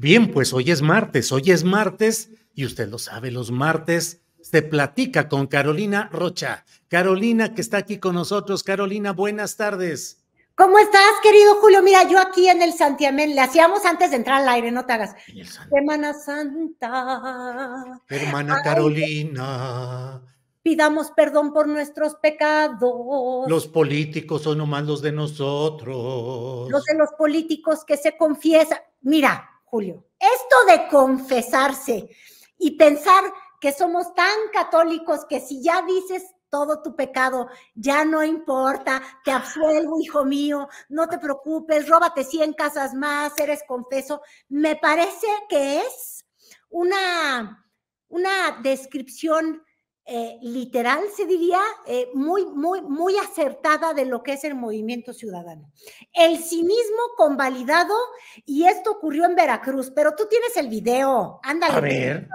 Bien, pues hoy es martes, hoy es martes y usted lo sabe, los martes se platica con Carolina Rocha. Carolina que está aquí con nosotros. Carolina, buenas tardes. ¿Cómo estás, querido Julio? Mira, yo aquí en el Santiamén, le hacíamos antes de entrar al aire, no te hagas. Semana Santa. Hermana Carolina. Pidamos perdón por nuestros pecados. Los políticos son nomás los de nosotros. Los de los políticos que se confiesan. Mira, Julio. Esto de confesarse y pensar que somos tan católicos que si ya dices todo tu pecado, ya no importa, te absuelvo, hijo mío, no te preocupes, róbate 100 casas más, eres confeso. Me parece que es una, una descripción eh, literal, se diría, eh, muy, muy, muy acertada de lo que es el movimiento ciudadano. El cinismo convalidado, y esto ocurrió en Veracruz, pero tú tienes el video, ándale. A ver,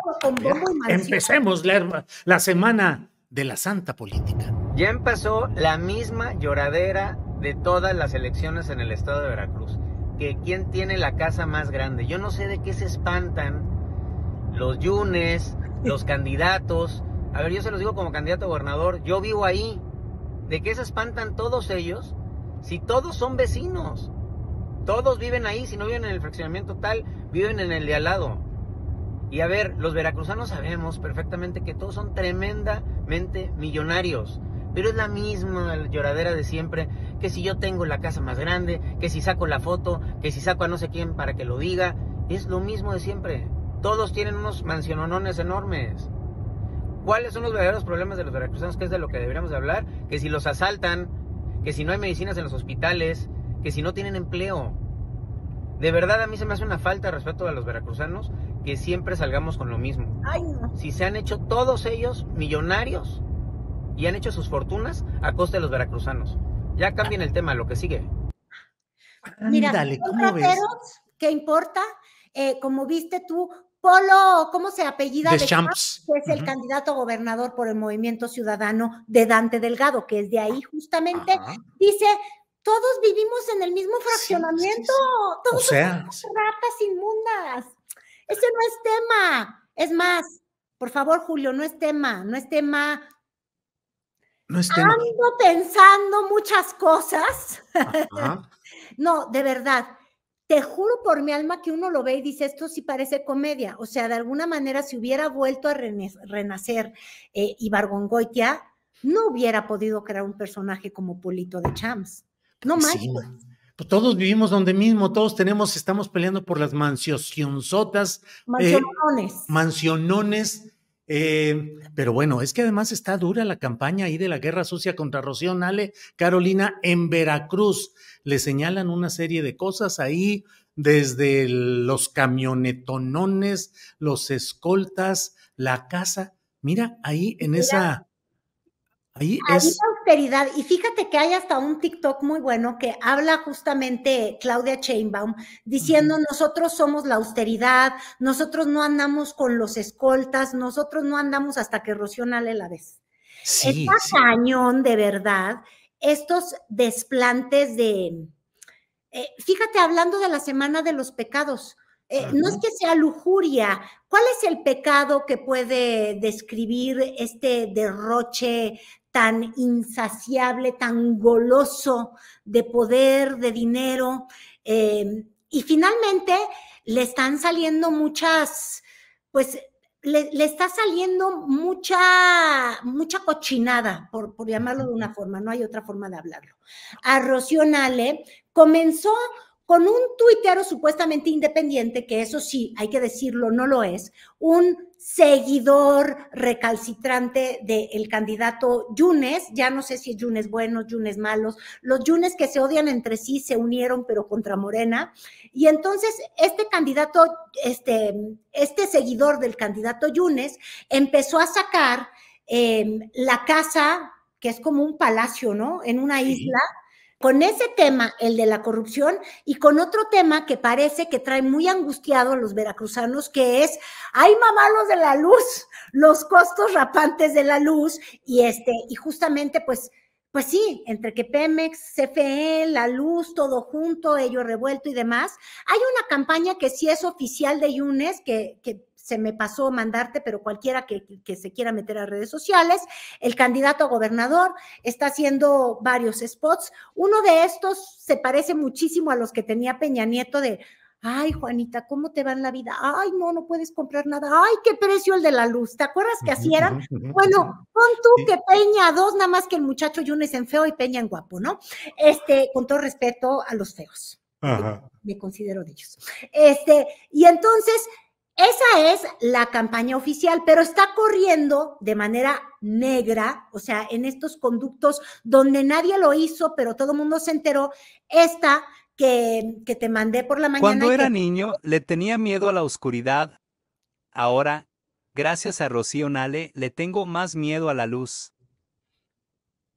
empecemos la, la semana de la santa política. Ya empezó la misma lloradera de todas las elecciones en el estado de Veracruz, que quién tiene la casa más grande. Yo no sé de qué se espantan los yunes, los candidatos a ver, yo se los digo como candidato a gobernador, yo vivo ahí. ¿De qué se espantan todos ellos? Si todos son vecinos, todos viven ahí, si no viven en el fraccionamiento tal, viven en el de al lado. Y a ver, los veracruzanos sabemos perfectamente que todos son tremendamente millonarios. Pero es la misma lloradera de siempre, que si yo tengo la casa más grande, que si saco la foto, que si saco a no sé quién para que lo diga, es lo mismo de siempre. Todos tienen unos mansionones enormes cuáles son los verdaderos problemas de los veracruzanos, que es de lo que deberíamos hablar, que si los asaltan, que si no hay medicinas en los hospitales, que si no tienen empleo. De verdad a mí se me hace una falta respecto a los veracruzanos que siempre salgamos con lo mismo. Si se han hecho todos ellos millonarios y han hecho sus fortunas a costa de los veracruzanos. Ya cambien el tema, lo que sigue. Mira, Dale, ¿cómo ves? ¿qué importa? Eh, como viste tú, Polo, ¿cómo se apellida? De, que es el candidato gobernador por el Movimiento Ciudadano de Dante Delgado, que es de ahí ah, justamente, dice, todos vivimos en el mismo fraccionamiento, todos somos ratas inmundas. Ese no es tema. Es más, por favor, Julio, no es tema, no es tema. No es tema. Ando pensando muchas cosas. no, de verdad te juro por mi alma que uno lo ve y dice, esto sí parece comedia. O sea, de alguna manera, si hubiera vuelto a renacer eh, Ibargongoitia, no hubiera podido crear un personaje como Polito de Chams No más. Pues todos vivimos donde mismo, todos tenemos, estamos peleando por las mancionzotas eh, Mansionones. mansionones eh, pero bueno, es que además está dura la campaña ahí de la guerra sucia contra Rocío Nale, Carolina, en Veracruz. Le señalan una serie de cosas ahí, desde los camionetonones, los escoltas, la casa. Mira, ahí en esa... ahí es y fíjate que hay hasta un TikTok muy bueno que habla justamente Claudia Chainbaum diciendo, nosotros somos la austeridad, nosotros no andamos con los escoltas, nosotros no andamos hasta que Rocío Nale la vez. Sí, Está cañón, de verdad, estos desplantes de... Eh, fíjate, hablando de la semana de los pecados, eh, no es que sea lujuria. ¿Cuál es el pecado que puede describir este derroche tan insaciable, tan goloso de poder, de dinero. Eh, y finalmente le están saliendo muchas, pues le, está saliendo mucha, mucha cochinada, por, por llamarlo de una forma, no hay otra forma de hablarlo. A Rocío Nale comenzó con un tuitero supuestamente independiente, que eso sí, hay que decirlo, no lo es, un seguidor recalcitrante del candidato Yunes, ya no sé si es Yunes buenos, Yunes malos, los Yunes que se odian entre sí se unieron pero contra Morena, y entonces este candidato, este, este seguidor del candidato Yunes empezó a sacar em, la casa, que es como un palacio, ¿no? En una isla con ese tema, el de la corrupción, y con otro tema que parece que trae muy angustiado a los veracruzanos, que es, hay mamalos de la luz, los costos rapantes de la luz, y este, y justamente pues, pues sí, entre que Pemex, CFE, la luz, todo junto, ello revuelto y demás, hay una campaña que sí es oficial de Yunes, que, que se me pasó mandarte, pero cualquiera que, se quiera meter a redes sociales. El candidato a gobernador está haciendo varios spots. Uno de estos se parece muchísimo a los que tenía Peña Nieto de, ay Juanita, ¿cómo te va en la vida? Ay, no, no puedes comprar nada. Ay, qué precio el de la luz. ¿Te acuerdas que así eran? Bueno, pon tú que Peña dos, nada más que el muchacho Yunes en feo y Peña en guapo, ¿no? Este, con todo respeto a los feos. Me considero de ellos. Este, y entonces esa es la campaña oficial, pero está corriendo de manera negra, o sea, en estos conductos donde nadie lo hizo, pero todo el mundo se enteró, esta que, que, te mandé por la mañana. Cuando era niño, le tenía miedo a la oscuridad. Ahora, gracias a Rocío Nale, le tengo más miedo a la luz.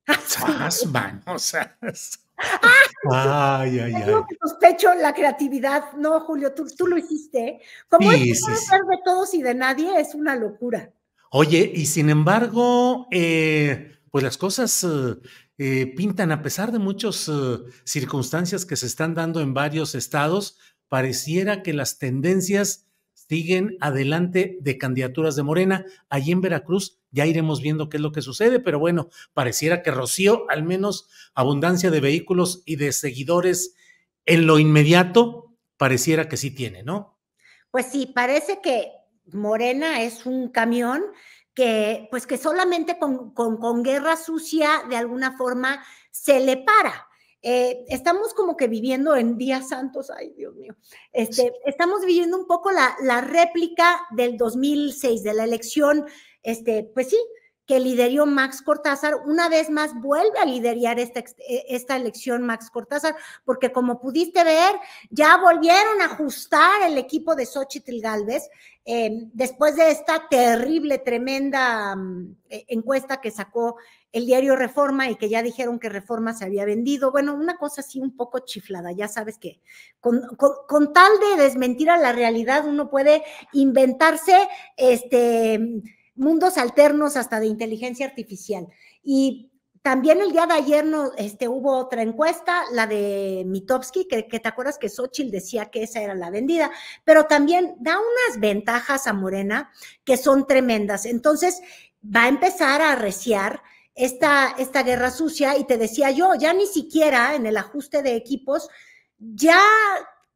Ah, más, Ay, ay, ay. sospecho la creatividad, ¿no, Julio? Tú, tú lo hiciste. Como sí, de todos y de nadie, es una locura. Oye, y sin embargo, eh, pues las cosas eh, eh, pintan, a pesar de muchas circunstancias que se están dando en varios estados, pareciera que las tendencias siguen adelante de candidaturas de Morena. Allí en Veracruz ya iremos viendo qué es lo que sucede, pero bueno, pareciera que Rocío, al menos abundancia de vehículos y de seguidores en lo inmediato, pareciera que sí tiene, ¿no? Pues sí, parece que Morena es un camión que, pues que solamente con, con, con guerra sucia de alguna forma se le para, eh, estamos como que viviendo en días santos, ay Dios mío, este, estamos viviendo un poco la, la, réplica del 2006, de la elección, este, pues sí, que lideró Max Cortázar, una vez más vuelve a liderar esta, eh, esta elección Max Cortázar, porque como pudiste ver, ya volvieron a ajustar el equipo de Xochitl Galvez eh, después de esta terrible, tremenda mm, e, encuesta que sacó el diario Reforma y que ya dijeron que Reforma se había vendido. Bueno, una cosa así un poco chiflada, ya sabes que con, tal de desmentir a la realidad uno puede inventarse este, mundos alternos hasta de inteligencia artificial. Y también el día de ayer este, hubo otra encuesta, la de Mitowski, que, que, te acuerdas que Xochitl decía que esa era la vendida, pero también da unas ventajas a Morena que son tremendas. Entonces, va a empezar a arreciar esta, esta guerra sucia y te decía yo, ya ni siquiera en el ajuste de equipos, ya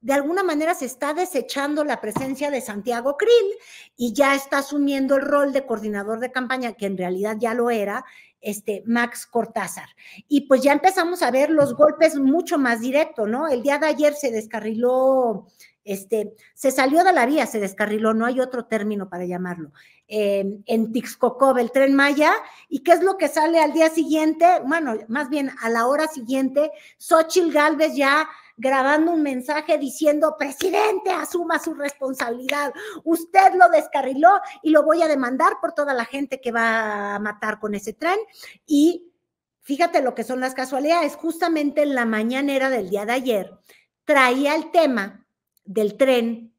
de alguna manera se está desechando la presencia de Santiago Krill y ya está asumiendo el rol de coordinador de campaña, que en realidad ya lo era, este Max Cortázar. Y pues ya empezamos a ver los golpes mucho más directo ¿no? El día de ayer se descarriló, este, se salió de la vía, se descarriló, no hay otro término para llamarlo en Tixcocob, el tren Maya, y qué es lo que sale al día siguiente, bueno, más bien a la hora siguiente, Xochitl Galvez ya grabando un mensaje diciendo, presidente, asuma su responsabilidad, usted lo descarriló y lo voy a demandar por toda la gente que va a matar con ese tren. Y fíjate lo que son las casualidades, justamente en la mañanera del día de ayer traía el tema del tren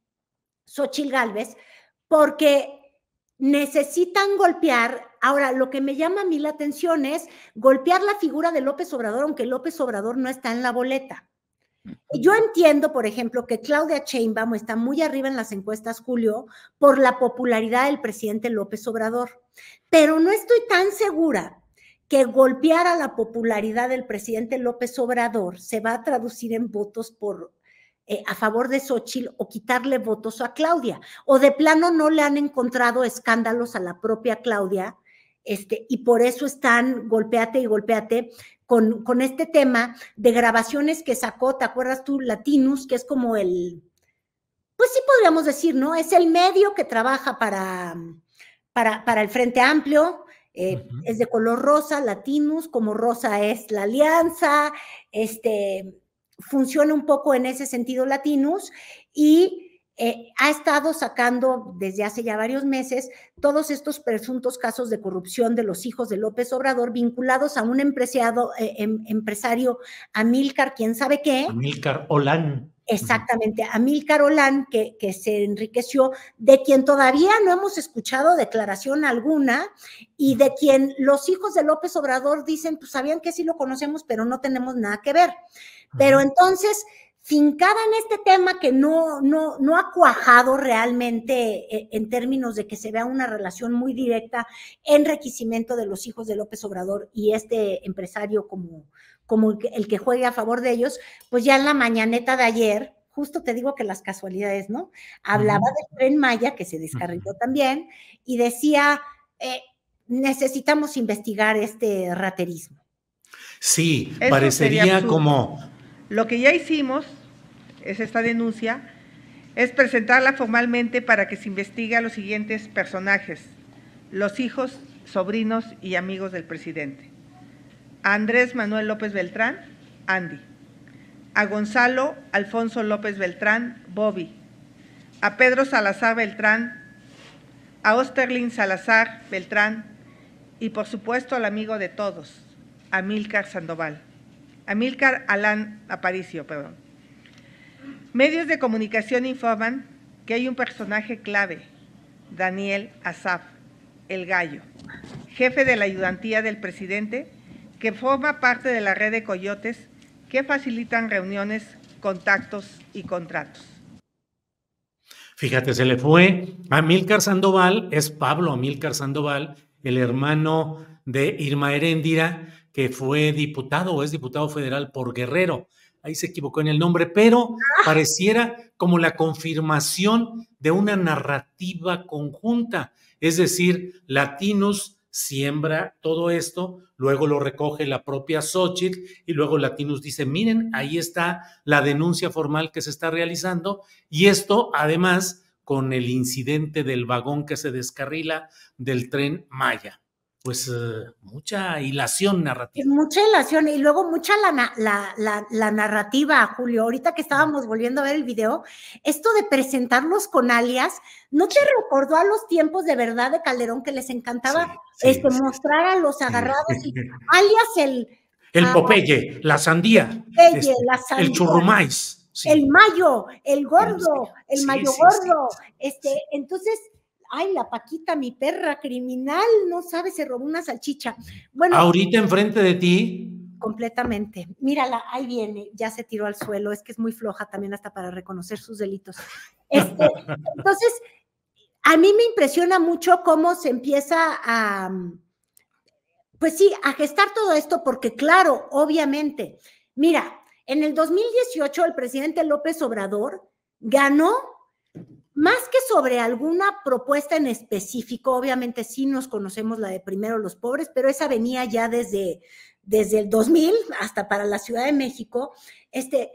Xochil Galvez, porque necesitan golpear. Ahora, lo que me llama a mí la atención es golpear la figura de López Obrador, aunque López Obrador no está en la boleta. Yo entiendo, por ejemplo, que Claudia Sheinbaum está muy arriba en las encuestas, Julio, por la popularidad del presidente López Obrador, pero no estoy tan segura que golpear a la popularidad del presidente López Obrador se va a traducir en votos por eh, a favor de Xochitl o quitarle votos a Claudia. O de plano no le han encontrado escándalos a la propia Claudia este, y por eso están golpeate y golpeate con, este tema de grabaciones que sacó, ¿te acuerdas tú? Latinus, que es como el, pues sí podríamos decir, ¿no? Es el medio que trabaja para, para, el Frente Amplio. Eh, es de color rosa, Latinus, como rosa es la alianza, este, funciona un poco en ese sentido Latinus y eh, ha estado sacando desde hace ya varios meses todos estos presuntos casos de corrupción de los hijos de López Obrador vinculados a un empresario eh, em, Amílcar, quién sabe qué. Amílcar Olán. Exactamente, a Mil Olán, que, se enriqueció, de quien todavía no hemos escuchado declaración alguna y de quien los hijos de López Obrador dicen, pues sabían que sí lo conocemos, pero no tenemos nada que ver. Pero entonces, fincada en este tema que no, no, ha cuajado realmente e, en términos de que se vea una relación muy directa en enriquecimiento de los hijos de López Obrador y este empresario como como el que juegue a favor de ellos, pues ya en la mañaneta de ayer, justo te digo que las casualidades, ¿no? Hablaba del tren Maya, que se descarriló también, y decía, eh, necesitamos investigar este raterismo. Sí, parecería como... Lo que ya hicimos es esta denuncia, es presentarla formalmente para que se investigue a los siguientes personajes, los hijos, sobrinos y amigos del presidente a Andrés Manuel López Beltrán, Andy, a Gonzalo Alfonso López Beltrán, Bobby, a Pedro Salazar Beltrán, a Osterlin Salazar Beltrán y por supuesto al amigo de todos, Amílcar Sandoval, Amílcar Alán Aparicio, perdón. Medios de comunicación informan que hay un personaje clave, Daniel Asaf, el gallo, jefe de la ayudantía del presidente que forma parte de la red de coyotes que facilitan reuniones, contactos y contratos. Fíjate, se le fue a Milcar Sandoval, es Pablo Amílcar Sandoval, el hermano de Irma Heréndira, que fue diputado o es diputado federal por Guerrero. Ahí se equivocó en el nombre, pero pareciera como la confirmación de una narrativa conjunta, es decir, latinos siembra todo esto, luego lo recoge la propia Xochitl y luego Latinus dice, miren, ahí está la denuncia formal que se está realizando y esto además con el incidente del vagón que se descarrila del tren Maya pues eh, mucha hilación narrativa. Mucha hilación y luego mucha la, la, narrativa, Julio. Ahorita que estábamos volviendo a ver el video, esto de presentarlos con alias, ¿no te recordó a los tiempos de verdad de Calderón que les encantaba este, mostrar a los agarrados alias el... El Popeye, la sandía. Popeye, la sandía. El este, churrumais. El mayo, el gordo, el mayo gordo. Este, entonces, ay, la Paquita, mi perra criminal, no sabe, se robó una salchicha. Bueno. Ahorita enfrente de ti. Completamente. Mírala, ahí viene, ya se tiró al suelo, es que es muy floja también hasta para reconocer sus delitos. Este, entonces, a mí me impresiona mucho cómo se empieza a, pues sí, a gestar todo esto, porque claro, obviamente, mira, en el 2018 el presidente López Obrador ganó más que sobre alguna propuesta en específico, obviamente sí nos conocemos la de Primero los Pobres, pero esa venía ya desde, desde el 2000 hasta para la Ciudad de México. Este,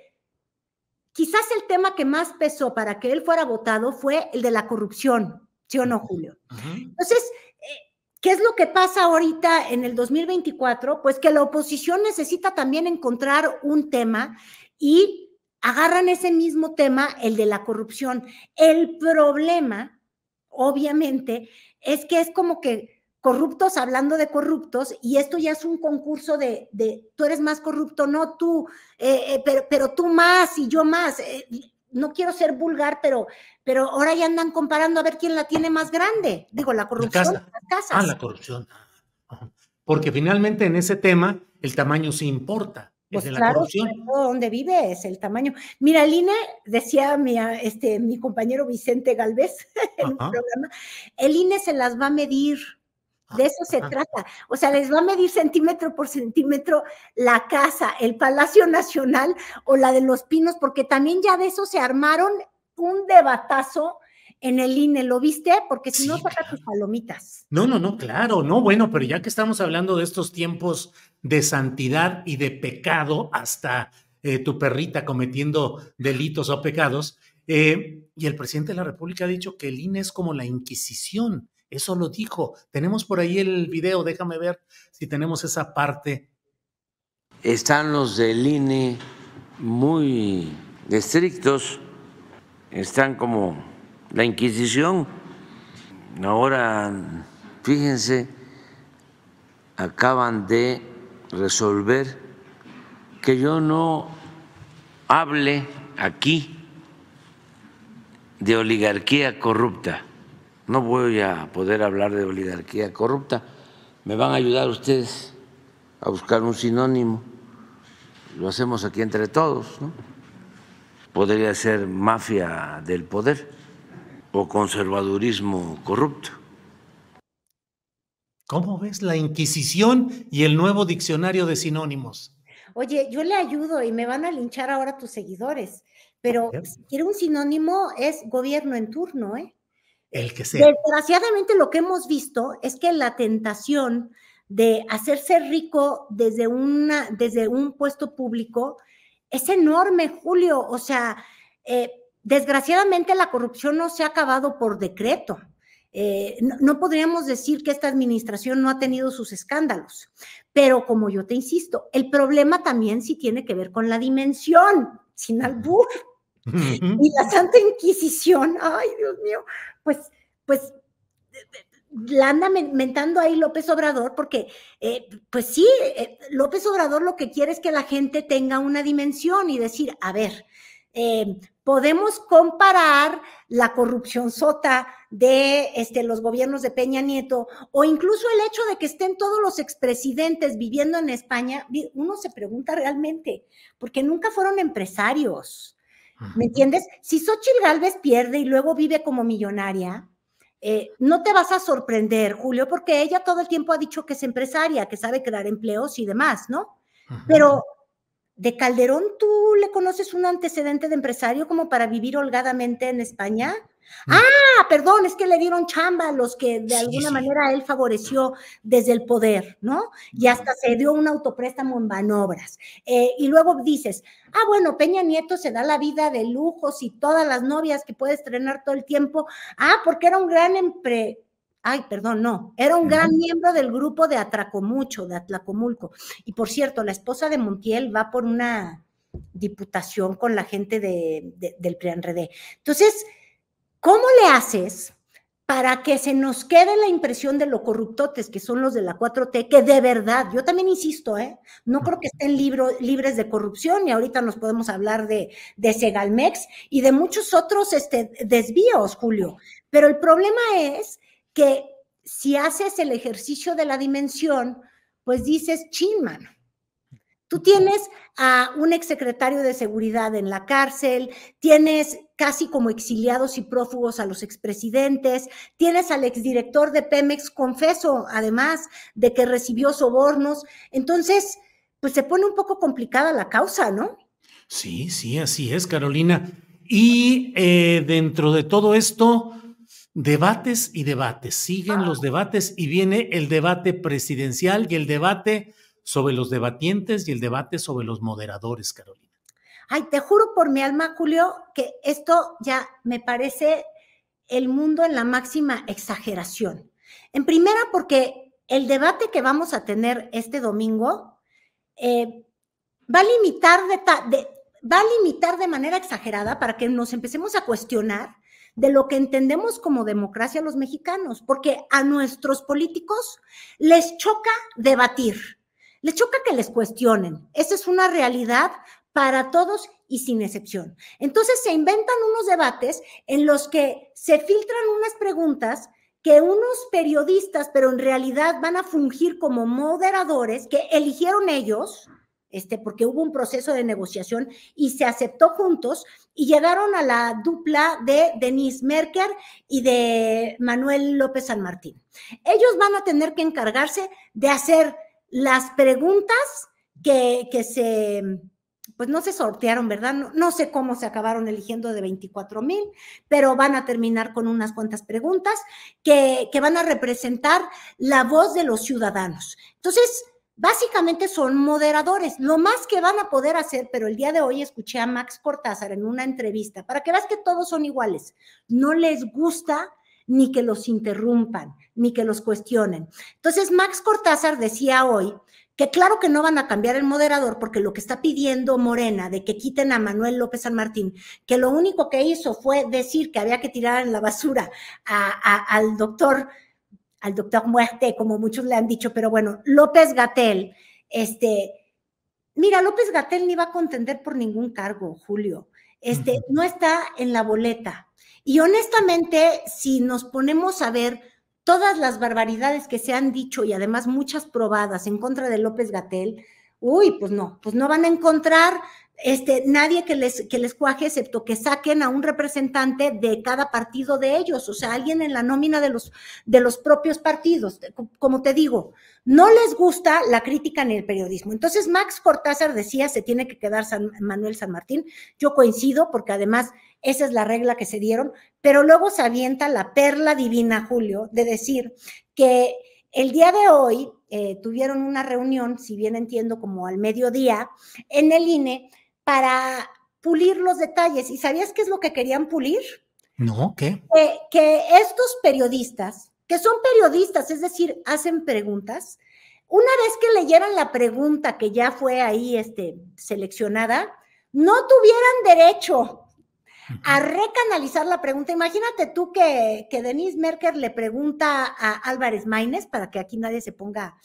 quizás el tema que más pesó para que él fuera votado fue el de la corrupción, ¿sí o no, Julio? Entonces, eh, ¿qué es lo que pasa ahorita en el 2024? Pues que la oposición necesita también encontrar un tema y agarran ese mismo tema, el de la corrupción. El problema, obviamente, es que es como que corruptos hablando de corruptos y esto ya es un concurso de, tú eres más corrupto, no tú, eh, eh, pero, pero, tú más y yo más. Eh, no quiero ser vulgar, pero, pero ahora ya andan comparando a ver quién la tiene más grande. Digo, la corrupción. Ah, la corrupción. Ah, Porque finalmente en ese tema el tamaño sí importa. Pues claro, ¿dónde es El tamaño. Mira, INE, decía mi, ah, este, mi compañero Vicente Galvez en un programa, el INE se las va a medir. De eso se trata. O sea, les va a medir centímetro por centímetro la casa, el Palacio Nacional o la de los Pinos, porque también ya de eso se armaron un debatazo en el INE, ¿lo viste? Porque si no, saca tus palomitas. No, no, no, claro, no, bueno, pero ya que estamos hablando de estos tiempos de santidad y de pecado, hasta eh, tu perrita cometiendo delitos o pecados, eh, y el presidente de la República ha dicho que el INE es como la Inquisición, eso lo dijo. Tenemos por ahí el video, déjame ver si tenemos esa parte. Están los del INE muy estrictos, están como la Inquisición. Ahora, fíjense, acaban de resolver que yo no hable aquí de oligarquía corrupta. No voy a poder hablar de oligarquía corrupta. Me van a ayudar ustedes a buscar un sinónimo. Lo hacemos aquí entre todos, ¿no? Podría ser mafia del poder o conservadurismo corrupto. ¿Cómo ves la Inquisición y el nuevo diccionario de sinónimos? Oye, yo le ayudo y me van a linchar ahora tus seguidores, pero ¿Eh? si quiero un sinónimo es gobierno en turno, ¿eh? El que sea. Desgraciadamente lo que hemos visto es que la tentación de hacerse rico desde, una, desde un puesto público es enorme, Julio. O sea, eh, Desgraciadamente la corrupción no se ha acabado por decreto. Eh, no, podríamos decir que esta administración no ha tenido sus escándalos, pero como yo te insisto, el problema también sí tiene que ver con la dimensión, sin albur. y la Santa Inquisición, ay Dios mío, pues, pues la anda mentando ahí López Obrador, porque, eh, pues sí, eh, López Obrador lo que quiere es que la gente tenga una dimensión y decir, a ver, eh, podemos comparar la corrupción sota de este, los gobiernos de Peña Nieto o incluso el hecho de que estén todos los expresidentes viviendo en España, uno se pregunta realmente, porque nunca fueron empresarios. ¿Me entiendes? Si Xochitl Galvez pierde y luego vive como millonaria, eh, no te vas a sorprender, Julio, porque ella todo el tiempo ha dicho que es empresaria, que sabe crear empleos y demás, ¿no? Pero ¿De Calderón tú le conoces un antecedente de empresario como para vivir holgadamente en España? Mm. Ah, perdón, es que le dieron chamba a los que de alguna manera él favoreció desde el poder, ¿no? Y mm. hasta se dio un autopréstamo en manobras. Eh, y luego dices, ah, bueno, Peña Nieto se da la vida de lujos y todas las novias que puede estrenar todo el tiempo. Ah, porque era un gran empre ay, perdón, no, era un gran miembro del grupo de Atracomucho, de Atlacomulco. Y por cierto, la esposa de Montiel va por una diputación con la gente del PRIANREDE. Entonces, ¿cómo le haces para que se nos quede la impresión de lo corruptotes que son los de la 4T, que de verdad, yo también insisto, ¿eh? no creo que estén libres de corrupción y ahorita nos podemos hablar de, Segalmex y de muchos otros este, desvíos, Julio. Pero el problema es que si haces el ejercicio de la dimensión, pues dices, chin, Tú tienes a un exsecretario de seguridad en la cárcel, tienes casi como exiliados y prófugos a los expresidentes, tienes al exdirector de Pemex, confeso además de que recibió sobornos. Entonces, pues se pone un poco complicada la causa, ¿no? Sí, sí, así es, Carolina. Y eh, dentro de todo esto, Debates y debates, siguen los debates y viene el debate presidencial y el debate sobre los debatientes y el debate sobre los moderadores, Carolina. Ay, te juro por mi alma, Julio, que esto ya me parece el mundo en la máxima exageración. En primera, porque el debate que vamos a tener este domingo eh, va, a limitar de, de, va a limitar de manera exagerada para que nos empecemos a cuestionar de lo que entendemos como democracia los mexicanos, porque a nuestros políticos les choca debatir, les choca que les cuestionen. Esa es una realidad para todos y sin excepción. Entonces se inventan unos debates en los que se filtran unas preguntas que unos periodistas, pero en realidad van a fungir como moderadores que eligieron ellos, este, porque hubo un proceso de negociación y se aceptó juntos y llegaron a la dupla de Denise Merker y de Manuel López San Martín. Ellos van a tener que encargarse de hacer las preguntas que, se, pues no se sortearon, ¿verdad? No, sé cómo se acabaron eligiendo de 24 mil, pero van a terminar con unas cuantas preguntas que, que van a representar la voz de los ciudadanos. Entonces, básicamente son moderadores, lo más que van a poder hacer, pero el día de hoy escuché a Max Cortázar en una entrevista, para que veas que todos son iguales, no les gusta ni que los interrumpan, ni que los cuestionen. Entonces, Max Cortázar decía hoy que claro que no van a cambiar el moderador porque lo que está pidiendo Morena de que quiten a Manuel López San Martín, que lo único que hizo fue decir que había que tirar en la basura al doctor al doctor Muerte, como muchos le han dicho, pero bueno, López Gatel, este, mira, López Gatel ni va a contender por ningún cargo, Julio. Este, no está en la boleta. Y honestamente, si nos ponemos a ver todas las barbaridades que se han dicho y además muchas probadas en contra de López Gatel, uy, pues no, pues no van a encontrar este, nadie que les, que les cuaje excepto que saquen a un representante de cada partido de ellos, o sea, alguien en la nómina de los, de los propios partidos. Como te digo, no les gusta la crítica ni el periodismo. Entonces, Max Cortázar decía, se tiene que quedar San, Manuel San Martín. Yo coincido, porque además esa es la regla que se dieron, pero luego se avienta la perla divina, Julio, de decir que el día de hoy eh, tuvieron una reunión, si bien entiendo, como al mediodía, en el INE para pulir los detalles. ¿Y sabías qué es lo que querían pulir? No, ¿qué? que estos periodistas, que son periodistas, es decir, hacen preguntas, una vez que leyeran la pregunta que ya fue ahí este, seleccionada, no tuvieran derecho a recanalizar la pregunta. Imagínate tú que, Denise Merker le pregunta a Álvarez Maínez, para que aquí nadie se ponga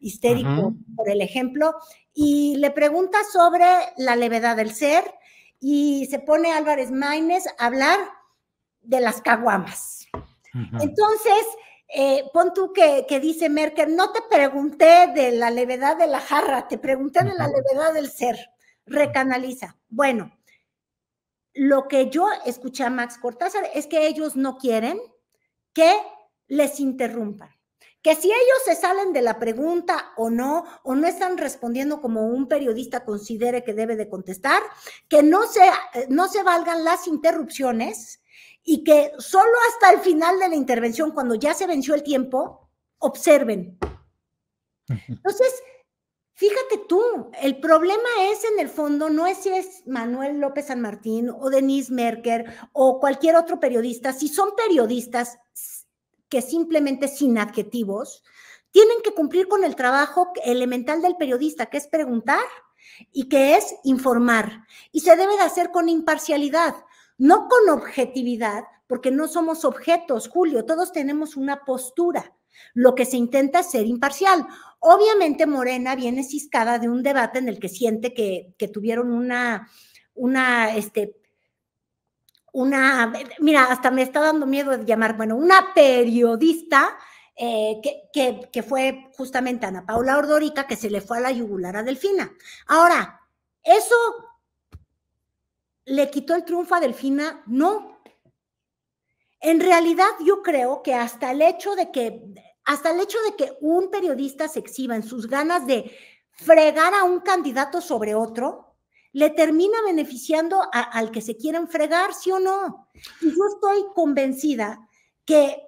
histérico por el ejemplo, y le pregunta sobre la levedad del ser y se pone Álvarez Maínez a hablar de las caguamas. Entonces, eh, pon tú que, que, dice Merker, no te pregunté de la levedad de la jarra, te pregunté de la levedad del ser. Recanaliza. Bueno, lo que yo escuché a Max Cortázar es que ellos no quieren que les interrumpan. Que si ellos se salen de la pregunta o no, o no están respondiendo como un periodista considere que debe de contestar, que no se, eh, no se valgan las interrupciones y que solo hasta el final de la intervención, cuando ya se venció el tiempo, observen. Entonces, Fíjate tú, el problema es en el fondo, no es si es Manuel López San Martín o Denise Merker o cualquier otro periodista, si son periodistas que simplemente sin adjetivos, tienen que cumplir con el trabajo elemental del periodista, que es preguntar y que es informar. Y se debe de hacer con imparcialidad, no con objetividad, porque no somos objetos, Julio, todos tenemos una postura. Lo que se intenta es ser imparcial. Obviamente Morena viene ciscada de un debate en el que siente que, tuvieron una, una, este, una, mira, hasta me está dando miedo de llamar, bueno, una periodista eh, que, que, fue justamente Ana Paula Ordorica, que se le fue a la yugular a Delfina. Ahora, ¿eso le quitó el triunfo a Delfina? No. En realidad yo creo que hasta el hecho de que hasta el hecho de que un periodista se exhiba en sus ganas de fregar a un candidato sobre otro, le termina beneficiando al que se quieren fregar, sí o no. Y yo estoy convencida que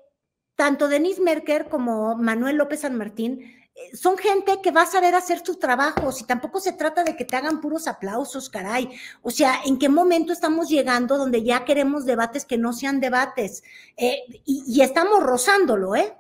tanto Denise Merker como Manuel López San Martín eh, son gente que va a saber hacer su trabajo, si tampoco se trata de que te hagan puros aplausos, caray. O sea, ¿en qué momento estamos llegando donde ya queremos debates que no sean debates? Eh, y, y estamos rozándolo, ¿eh?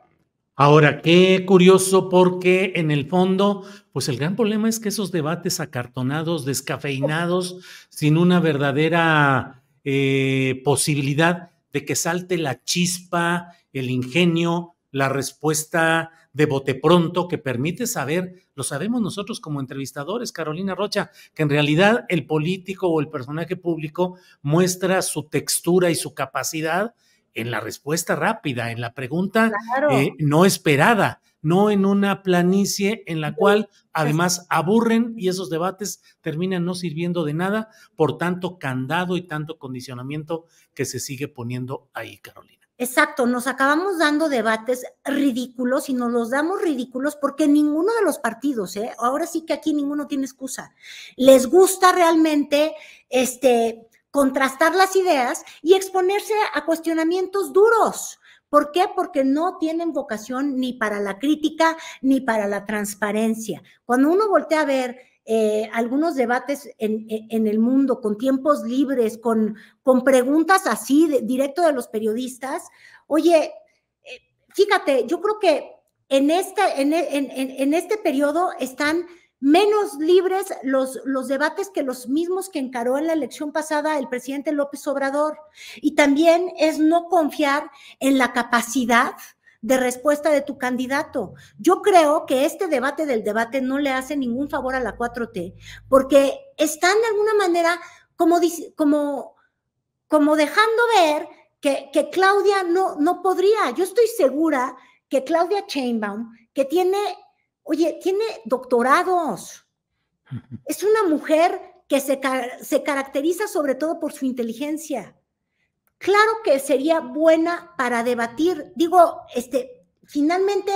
Ahora, qué curioso porque en el fondo, pues el gran problema es que esos debates acartonados, descafeinados, sin una verdadera eh, posibilidad de que salte la chispa, el ingenio, la respuesta de bote pronto que permite saber, lo sabemos nosotros como entrevistadores, Carolina Rocha, que en realidad el político o el personaje público muestra su textura y su capacidad en la respuesta rápida, en la pregunta eh, no esperada, no en una planicie en la cual además aburren y esos debates terminan no sirviendo de nada por tanto candado y tanto condicionamiento que se sigue poniendo ahí, Carolina. Exacto, nos acabamos dando debates ridículos y nos los damos ridículos porque ninguno de los partidos, ¿eh? ahora sí que aquí ninguno tiene excusa, les gusta realmente este, contrastar las ideas y exponerse a cuestionamientos duros. ¿Por qué? Porque no tienen vocación ni para la crítica ni para la transparencia. Cuando uno voltea a ver eh, algunos debates en, en, el mundo con tiempos libres, con, con preguntas así, directo de los periodistas, oye, eh, fíjate, yo creo que en, este en, en, en este periodo están menos libres los, los debates que los mismos que encaró en la elección pasada el presidente López Obrador. Y también es no confiar en la capacidad de respuesta de tu candidato. Yo creo que este debate del debate no le hace ningún favor a la 4T, porque están de alguna manera como, como, como dejando ver que, Claudia no, no podría. Yo estoy segura que Claudia Chainbaum, que tiene Oye, tiene doctorados. Es una mujer que se, se, caracteriza sobre todo por su inteligencia. Claro que sería buena para debatir. Digo, este, finalmente,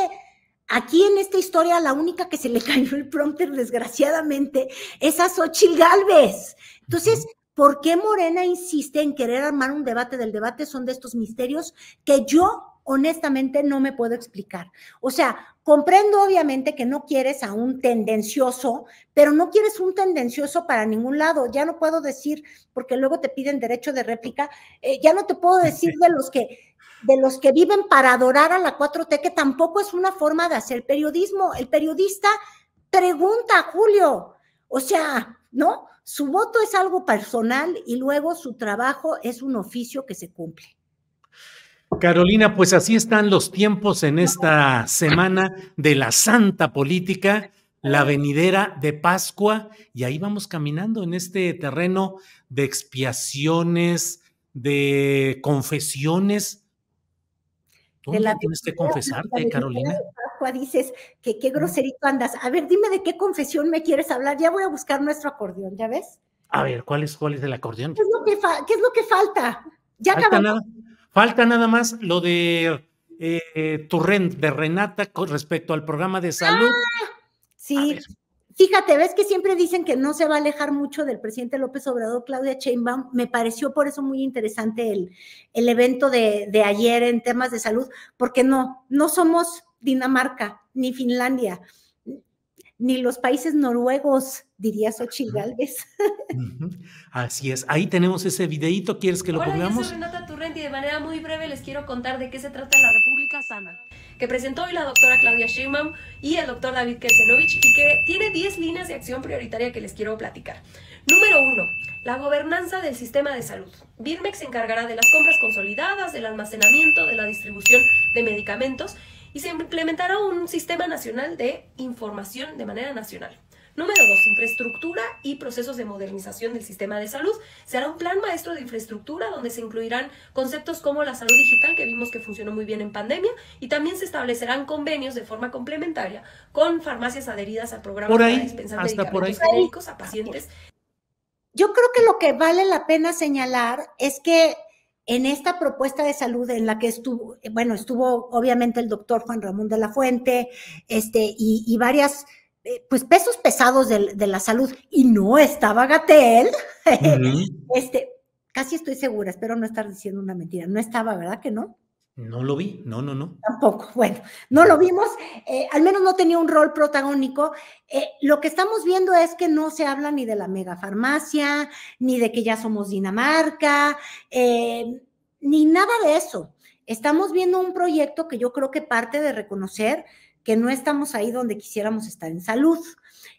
aquí en esta historia, la única que se le cayó el prompter, desgraciadamente, es a Xochitl Galvez. Entonces, ¿por qué Morena insiste en querer armar un debate del debate? Son de estos misterios que yo honestamente no me puedo explicar. O sea, comprendo obviamente que no quieres a un tendencioso, pero no quieres un tendencioso para ningún lado. Ya no puedo decir, porque luego te piden derecho de réplica, eh, ya no te puedo decir de los que de los que viven para adorar a la 4T, que tampoco es una forma de hacer periodismo. El periodista pregunta, Julio, o sea, ¿no? Su voto es algo personal y luego su trabajo es un oficio que se cumple. Carolina, pues así están los tiempos en esta semana de la santa política, la venidera de Pascua, y ahí vamos caminando en este terreno de expiaciones, de confesiones. Tú la tienes que confesarte, Carolina. Pascua dices que qué groserito andas. A ver, dime de qué confesión me quieres hablar. Ya voy a buscar nuestro acordeón, ¿ya ves? A ver, ¿cuál es, cuál es el acordeón? ¿Qué es lo que, falta? Ya acabamos. Falta nada más lo de eh, eh, tu de Renata, con respecto al programa de salud. Ah, sí, fíjate, ves que siempre dicen que no se va a alejar mucho del presidente López Obrador, Claudia Sheinbaum. Me pareció por eso muy interesante el, el evento de, de ayer en temas de salud, porque no, no somos Dinamarca ni Finlandia ni los países noruegos, diría Xochitl Así es, ahí tenemos ese videíto, ¿quieres que lo Hola, pongamos? Yo soy Renata Turrent y de manera muy breve les quiero contar de qué se trata la República Sana, que presentó hoy la doctora Claudia Sheinbaum y el doctor David Kelsenovich y que tiene 10 líneas de acción prioritaria que les quiero platicar. Número 1. La gobernanza del sistema de salud. Birmex se encargará de las compras consolidadas, del almacenamiento, de la distribución de medicamentos y se implementará un sistema nacional de información de manera nacional. Número dos, Infraestructura y procesos de modernización del sistema de salud. Se hará un plan maestro de infraestructura donde se incluirán conceptos como la salud digital, que vimos que funcionó muy bien en pandemia, y también se establecerán convenios de forma complementaria con farmacias adheridas al programa de para dispensar a pacientes. Yo creo que lo que vale la pena señalar es que en esta propuesta de salud en la que estuvo, bueno, estuvo obviamente el doctor Juan Ramón de la Fuente, este, y, varias, eh, pues pesos pesados de, la salud, y no estaba Gatel, este, casi estoy segura, espero no estar diciendo una mentira, no estaba, ¿verdad que no? No lo vi, no, no, no. Tampoco, bueno, no lo vimos, eh, al menos no tenía un rol protagónico. Eh, lo que estamos viendo es que no se habla ni de la megafarmacia, ni de que ya somos Dinamarca, eh, ni nada de eso. Estamos viendo un proyecto que yo creo que parte de reconocer que no estamos ahí donde quisiéramos estar en salud.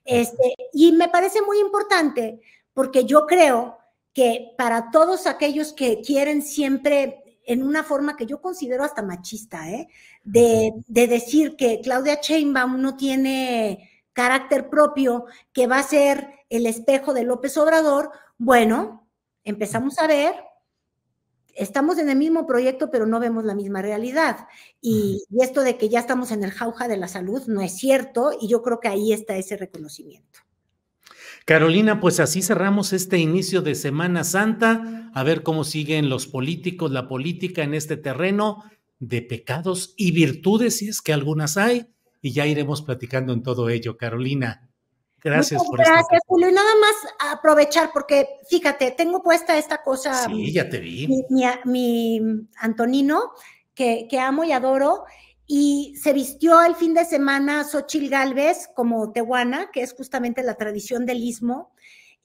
Este, y me parece muy importante porque yo creo que para todos aquellos que quieren siempre en una forma que yo considero hasta machista, ¿eh? de, decir que Claudia Sheinbaum no tiene carácter propio, que va a ser el espejo de López Obrador, bueno, empezamos a ver estamos en el mismo proyecto, pero no vemos la misma realidad. Y, y, esto de que ya estamos en el jauja de la salud no es cierto, y yo creo que ahí está ese reconocimiento. Carolina, pues así cerramos este inicio de Semana Santa, a ver cómo siguen los políticos, la política en este terreno de pecados y virtudes, si es que algunas hay, y ya iremos platicando en todo ello. Carolina, gracias por Gracias, Julio. Y nada más aprovechar, porque fíjate, tengo puesta esta cosa. Sí, ya te vi. Mi, Antonino, que, que amo y adoro, y se vistió el fin de semana Xochil Gálvez como Tehuana, que es justamente la tradición del istmo.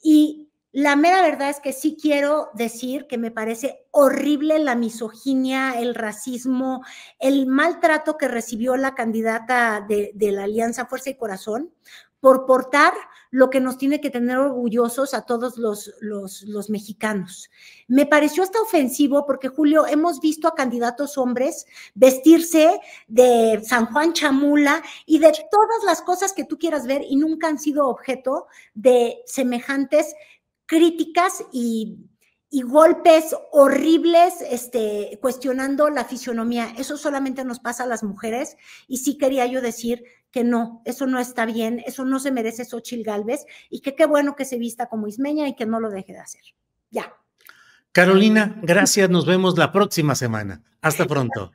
Y la mera verdad es que sí quiero decir que me parece horrible la misoginia, el racismo, el maltrato que recibió la candidata de, de la Alianza Fuerza y Corazón por portar lo que nos tiene que tener orgullosos a todos los, los, mexicanos. Me pareció hasta ofensivo porque, Julio, hemos visto a candidatos hombres vestirse de San Juan Chamula y de todas las cosas que tú quieras ver y nunca han sido objeto de semejantes críticas y y golpes horribles este, cuestionando la fisionomía. Eso solamente nos pasa a las mujeres y sí quería yo decir que no, eso no está bien, eso no se merece Xochil Galvez y que qué bueno que se vista como ismeña y que no lo deje de hacer. Ya. Carolina, gracias, nos vemos la próxima semana. Hasta pronto.